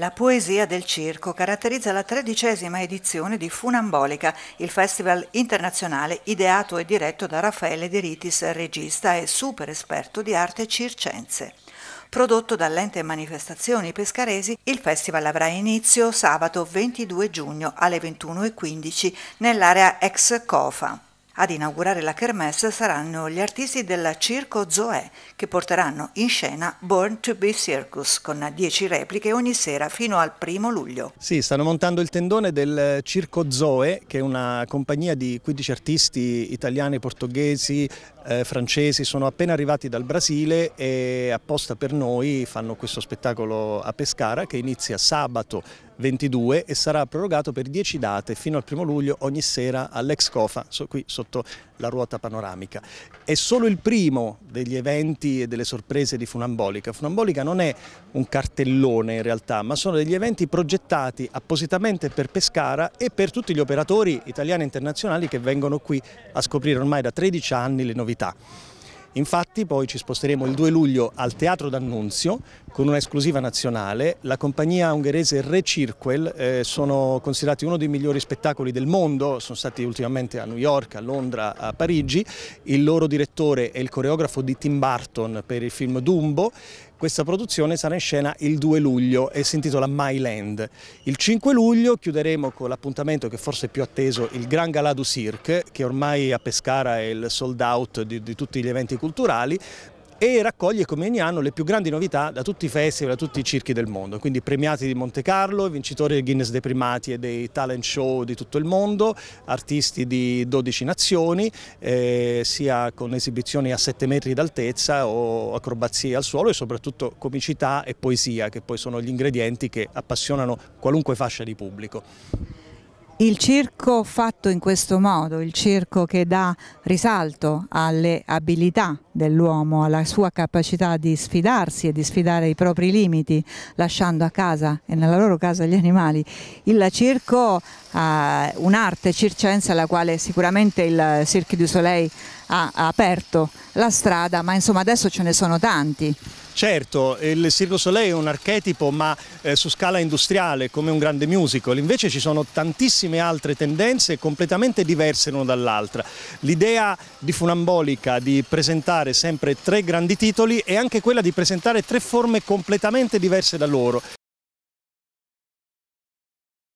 La poesia del circo caratterizza la tredicesima edizione di Funambolica, il festival internazionale ideato e diretto da Raffaele De Ritis, regista e super esperto di arte circense. Prodotto dall'ente Manifestazioni Pescaresi, il festival avrà inizio sabato 22 giugno alle 21.15 nell'area ex Cofa. Ad inaugurare la kermesse saranno gli artisti del Circo Zoe che porteranno in scena Born to be Circus con 10 repliche ogni sera fino al primo luglio. Sì, stanno montando il tendone del Circo Zoe che è una compagnia di 15 artisti italiani, portoghesi, eh, francesi, sono appena arrivati dal Brasile e apposta per noi fanno questo spettacolo a Pescara che inizia sabato 22 e sarà prorogato per 10 date fino al 1 luglio ogni sera all'ex Cofa, qui sotto la ruota panoramica. È solo il primo degli eventi e delle sorprese di Funambolica. Funambolica non è un cartellone in realtà, ma sono degli eventi progettati appositamente per Pescara e per tutti gli operatori italiani e internazionali che vengono qui a scoprire ormai da 13 anni le novità. Infatti poi ci sposteremo il 2 luglio al Teatro d'Annunzio con una esclusiva nazionale. La compagnia ungherese Re Cirquel eh, sono considerati uno dei migliori spettacoli del mondo, sono stati ultimamente a New York, a Londra, a Parigi. Il loro direttore è il coreografo di Tim Burton per il film Dumbo questa produzione sarà in scena il 2 luglio e si intitola My Land. Il 5 luglio chiuderemo con l'appuntamento che forse è più atteso, il Gran Galà du Cirque, che ormai a Pescara è il sold out di, di tutti gli eventi culturali, e raccoglie come ogni anno le più grandi novità da tutti i festival, da tutti i circhi del mondo, quindi premiati di Monte Carlo, vincitori del Guinness dei primati e dei talent show di tutto il mondo, artisti di 12 nazioni, eh, sia con esibizioni a 7 metri d'altezza o acrobazie al suolo e soprattutto comicità e poesia che poi sono gli ingredienti che appassionano qualunque fascia di pubblico. Il circo fatto in questo modo, il circo che dà risalto alle abilità dell'uomo, alla sua capacità di sfidarsi e di sfidare i propri limiti, lasciando a casa e nella loro casa gli animali. Il circo eh, un'arte circense alla quale sicuramente il Cirque du Soleil ha, ha aperto la strada, ma insomma adesso ce ne sono tanti. Certo, il Cirque Soleil è un archetipo ma eh, su scala industriale come un grande musical, invece ci sono tantissime altre tendenze completamente diverse l'una dall'altra. L'idea di Funambolica di presentare sempre tre grandi titoli è anche quella di presentare tre forme completamente diverse da loro,